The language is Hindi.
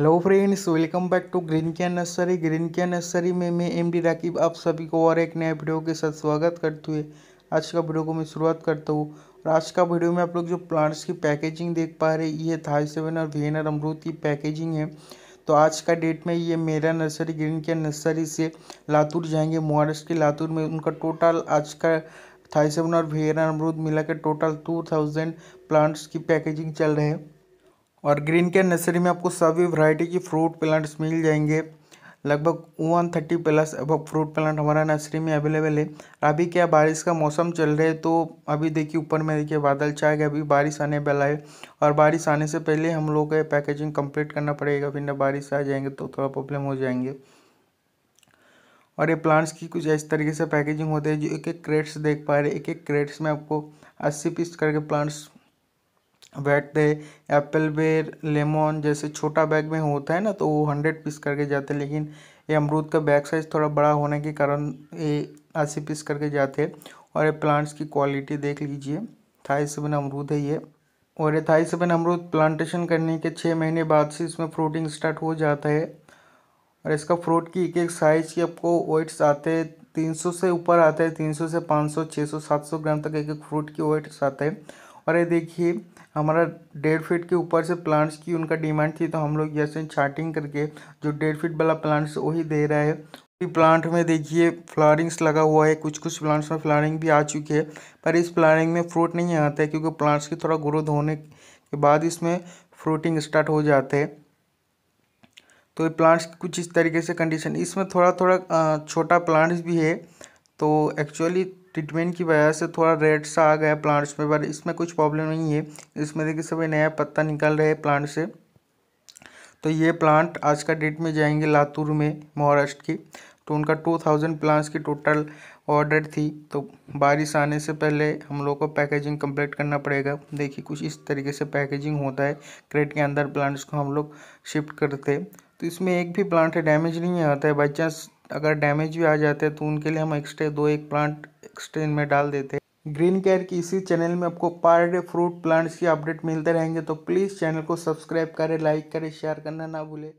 hello friends welcome back to green क्या नर्सरी ग्रीन क्या नर्सरी में मैं एम डी राकीब आप सभी को और एक नए वीडियो के साथ स्वागत करते हुए आज का वीडियो को मैं शुरुआत करता हूँ और आज का वीडियो में आप लोग जो प्लांट्स की पैकेजिंग देख पा रहे ये थाई सेवन और वेनर अमरूद की पैकेजिंग है तो आज का डेट में ये मेरा नर्सरी ग्रीन क्या नर्सरी से लातूर जाएंगे महाराष्ट्र के लातूर में उनका टोटल आज का थाई सेवन और वेनर अमरूद मिला के टोटल टू थाउजेंड प्लांट्स की पैकेजिंग चल रहे हैं और ग्रीन केयर नर्सरी में आपको सभी वैरायटी की फ्रूट प्लांट्स मिल जाएंगे लगभग वन थर्टी प्लस अब फ्रूट प्लांट हमारा नर्सरी में अवेलेबल है अभी क्या बारिश का मौसम चल रहा है तो अभी देखिए ऊपर में देखिए बादल छाए गए अभी बारिश आने वाला है और बारिश आने से पहले हम लोग का पैकेजिंग कंप्लीट करना पड़ेगा बिना बारिश आ जाएंगे तो थोड़ा प्रॉब्लम हो जाएंगे और ये प्लांट्स की कुछ इस तरीके से पैकेजिंग होती है जो एक एक क्रेट्स देख पा रहे एक एक क्रेट्स में आपको अस्सी पीस करके प्लांट्स वेट दे एप्पल बेर लेमन जैसे छोटा बैग में होता है ना तो वो हंड्रेड पीस करके जाते हैं लेकिन ये अमरूद का बैग साइज़ थोड़ा बड़ा होने के कारण ये अस्सी पीस करके जाते और ये प्लांट्स की क्वालिटी देख लीजिए थाई सेवन अमरूद है ये और ये थाई सेवन अमरूद प्लांटेशन करने के छः महीने बाद से इसमें फ्रूटिंग स्टार्ट हो जाता है और इसका फ्रूट की एक एक साइज़ की आपको वेट्स आते हैं तीन सौ से ऊपर आता है तीन सौ से पाँच सौ छः सौ सात सौ ग्राम तक एक एक फ्रूट की वेट्स आता है और ये देखिए हमारा डेढ़ फीट के ऊपर से प्लांट्स की उनका डिमांड थी तो हम लोग जैसे चार्टिंग करके जो डेढ़ फीट वाला प्लांट्स वही दे रहा है प्लांट में देखिए फ्लॉरिंग्स लगा हुआ है कुछ कुछ प्लांट्स में फ्लॉरिंग भी आ चुकी है पर इस फ्लावरिंग में फ्रूट नहीं आता है क्योंकि प्लांट्स की थोड़ा ग्रोथ होने के बाद इसमें फ्रूटिंग स्टार्ट हो जाते हैं तो ये प्लांट्स कुछ इस तरीके से कंडीशन इसमें थोड़ा थोड़ा छोटा प्लांट्स भी है तो एक्चुअली ट्रीटमेंट की वजह से थोड़ा रेड सा आ गया प्लांट्स में पर इसमें कुछ प्रॉब्लम नहीं है इसमें देखिए सभी नया पत्ता निकल रहा है प्लांट से तो ये प्लांट आज का डेट में जाएंगे लातूर में महाराष्ट्र की तो उनका टू थाउजेंड प्लांट्स की टोटल ऑर्डर थी तो बारिश आने से पहले हम लोग को पैकेजिंग कंप्लीट करना पड़ेगा देखिए कुछ इस तरीके से पैकेजिंग होता है क्रेट के अंदर प्लांट्स को हम लोग शिफ्ट करते तो इसमें एक भी प्लांट है डैमेज नहीं आता है बाई चांस अगर डैमेज भी आ जाते हैं तो उनके लिए हम एक्स्ट्रा दो एक प्लांट एक्स्ट्रे इनमें डाल देते हैं ग्रीन केयर की इसी चैनल में आपको पार डे फ्रूट प्लांट्स की अपडेट मिलते रहेंगे तो प्लीज़ चैनल को सब्सक्राइब करें लाइक करें शेयर करना ना भूलें